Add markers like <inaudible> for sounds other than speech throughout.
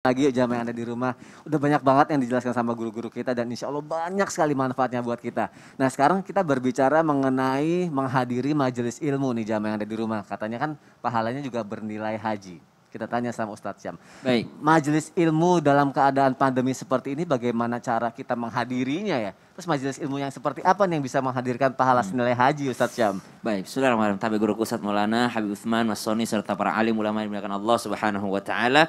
Lagi jamaah yang ada di rumah, udah banyak banget yang dijelaskan sama guru-guru kita dan insya Allah banyak sekali manfaatnya buat kita. Nah sekarang kita berbicara mengenai menghadiri majelis ilmu nih jamaah yang ada di rumah. Katanya kan pahalanya juga bernilai haji. Kita tanya sama Ustadz Syam. Baik. Majelis ilmu dalam keadaan pandemi seperti ini bagaimana cara kita menghadirinya ya? Terus majelis ilmu yang seperti apa nih yang bisa menghadirkan pahala senilai haji Ustadz Syam? Baik, saudara malam. Tapi guru Ustadz Maulana, Habib Uthman, Mas Soni, serta para alim ulama yang dimuliakan Allah subhanahu wa ta'ala.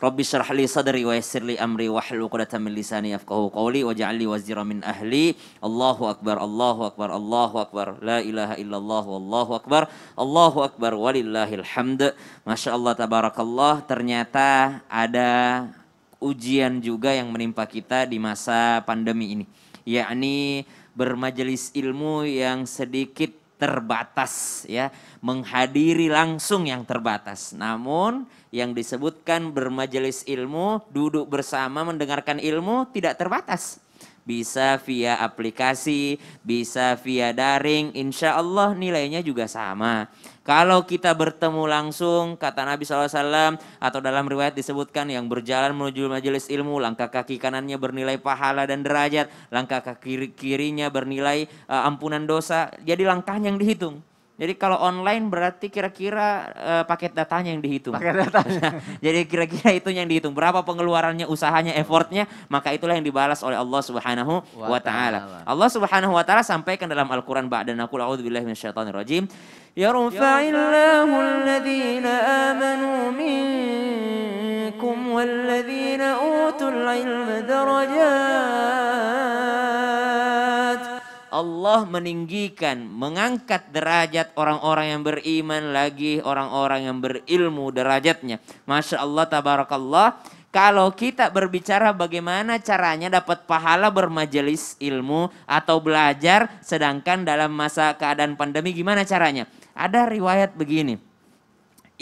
Rabbi syrah li sadri wa yassir li amri wa hlul 'uqdatam min lisani yafqahu qawli wa ja'alli wazira min ahli. Allahu akbar, Allahu akbar, Allahu akbar. La ilaha illallah Allahu akbar. Allahu akbar walillahilhamd. Masya Allah tabarakallah ternyata ada ujian juga yang menimpa kita di masa pandemi ini. Yakni bermajelis ilmu yang sedikit terbatas ya, menghadiri langsung yang terbatas. Namun yang disebutkan bermajelis ilmu, duduk bersama mendengarkan ilmu tidak terbatas. Bisa via aplikasi, bisa via daring, insya Allah nilainya juga sama. Kalau kita bertemu langsung, kata Nabi SAW, atau dalam riwayat disebutkan yang berjalan menuju majelis ilmu, langkah kaki kanannya bernilai pahala dan derajat, langkah kaki kirinya bernilai uh, ampunan dosa. Jadi langkahnya yang dihitung. Jadi kalau online berarti kira-kira uh, paket datanya yang dihitung. Paket datanya. <laughs> jadi kira-kira itu yang dihitung. Berapa pengeluarannya, usahanya, effortnya, maka itulah yang dibalas oleh Allah Subhanahu wa taala. Allah Subhanahu wa taala sampaikan dalam Al-Qur'an ba'da naqul a'udzubillahi minasyaitonir rajim. Yarfa'illahu alladhina amanu minkum walladhina utul ilma darajat Allah meninggikan, mengangkat derajat orang-orang yang beriman lagi orang-orang yang berilmu derajatnya. Masya Allah, tabarakallah. Kalau kita berbicara bagaimana caranya dapat pahala bermajelis ilmu atau belajar, sedangkan dalam masa keadaan pandemi gimana caranya? Ada riwayat begini,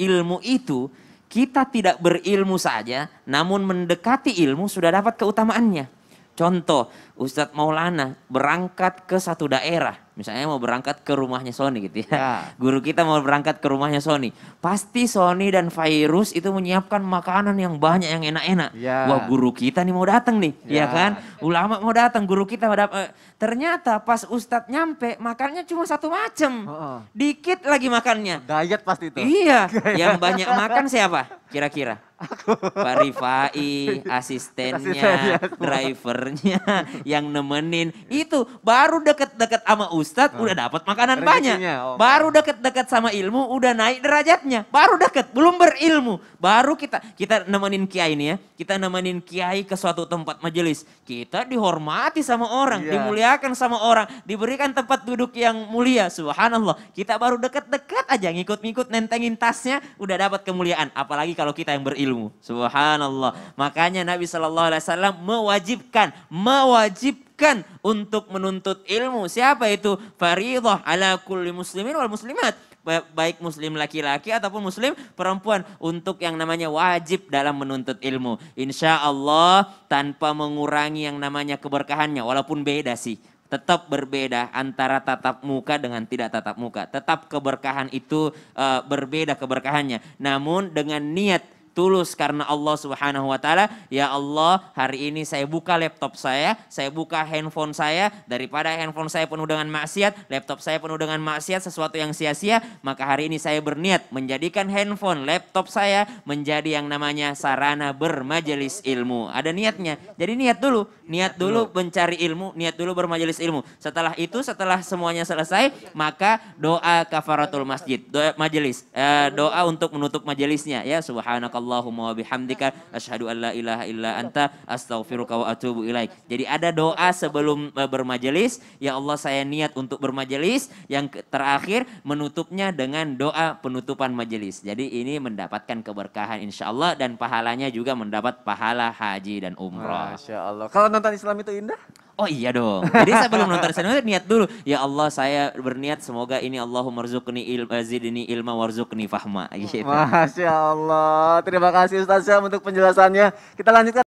ilmu itu kita tidak berilmu saja, namun mendekati ilmu sudah dapat keutamaannya. Contoh, Ustadz Maulana berangkat ke satu daerah, misalnya mau berangkat ke rumahnya Sony gitu ya. ya. Guru kita mau berangkat ke rumahnya Sony. Pasti Sony dan Virus itu menyiapkan makanan yang banyak yang enak-enak. Ya. Wah, guru kita nih mau datang nih, ya, ya kan? Ulama mau datang, guru kita mau datang. Eh, ternyata pas Ustadz nyampe, makannya cuma satu macam. Dikit lagi makannya. Diet pasti itu. Iya, <laughs> yang banyak makan siapa? Kira-kira Pak Rifai, <laughs> asistennya, drivernya, yang nemenin itu baru deket-deket sama Ustadz oh. udah dapat makanan banyak, oh. baru deket-deket sama ilmu udah naik derajatnya, baru deket belum berilmu, baru kita kita nemenin kiai ini ya, kita nemenin kiai ke suatu tempat majelis, kita dihormati sama orang, yeah. dimuliakan sama orang, diberikan tempat duduk yang mulia, subhanallah, kita baru deket-deket aja ngikut-ngikut nentengin tasnya udah dapat kemuliaan, apalagi kalau kita yang berilmu ilmu. Subhanallah. Makanya Nabi Shallallahu Alaihi Wasallam mewajibkan, mewajibkan untuk menuntut ilmu. Siapa itu? Faridah ala kulli muslimin wal muslimat baik muslim laki-laki ataupun muslim perempuan untuk yang namanya wajib dalam menuntut ilmu. Insya Allah tanpa mengurangi yang namanya keberkahannya walaupun beda sih. Tetap berbeda antara tatap muka dengan tidak tatap muka. Tetap keberkahan itu uh, berbeda keberkahannya. Namun dengan niat tulus karena Allah Subhanahu wa taala, ya Allah, hari ini saya buka laptop saya, saya buka handphone saya, daripada handphone saya penuh dengan maksiat, laptop saya penuh dengan maksiat sesuatu yang sia-sia, maka hari ini saya berniat menjadikan handphone, laptop saya menjadi yang namanya sarana bermajelis ilmu. Ada niatnya. Jadi niat dulu, niat dulu mencari ilmu, niat dulu bermajelis ilmu. Setelah itu, setelah semuanya selesai, maka doa kafaratul masjid, doa majelis, eh, doa untuk menutup majelisnya ya subhanakallah subhanakallahumma wa bihamdika asyhadu an la ilaha illa anta astaghfiruka wa atubu ilaik. Jadi ada doa sebelum eh, bermajelis, ya Allah saya niat untuk bermajelis. Yang terakhir menutupnya dengan doa penutupan majelis. Jadi ini mendapatkan keberkahan insya Allah dan pahalanya juga mendapat pahala haji dan umrah. Masya Kalau nonton Islam itu indah? Oh iya dong. Jadi saya belum nonton nonton, niat dulu. Ya Allah saya berniat semoga ini Allahumma rizukni ilma eh, zidni ilma warzukni fahma. Gitu. Masya Allah. Terima kasih Ustaz Syam untuk penjelasannya. Kita lanjutkan.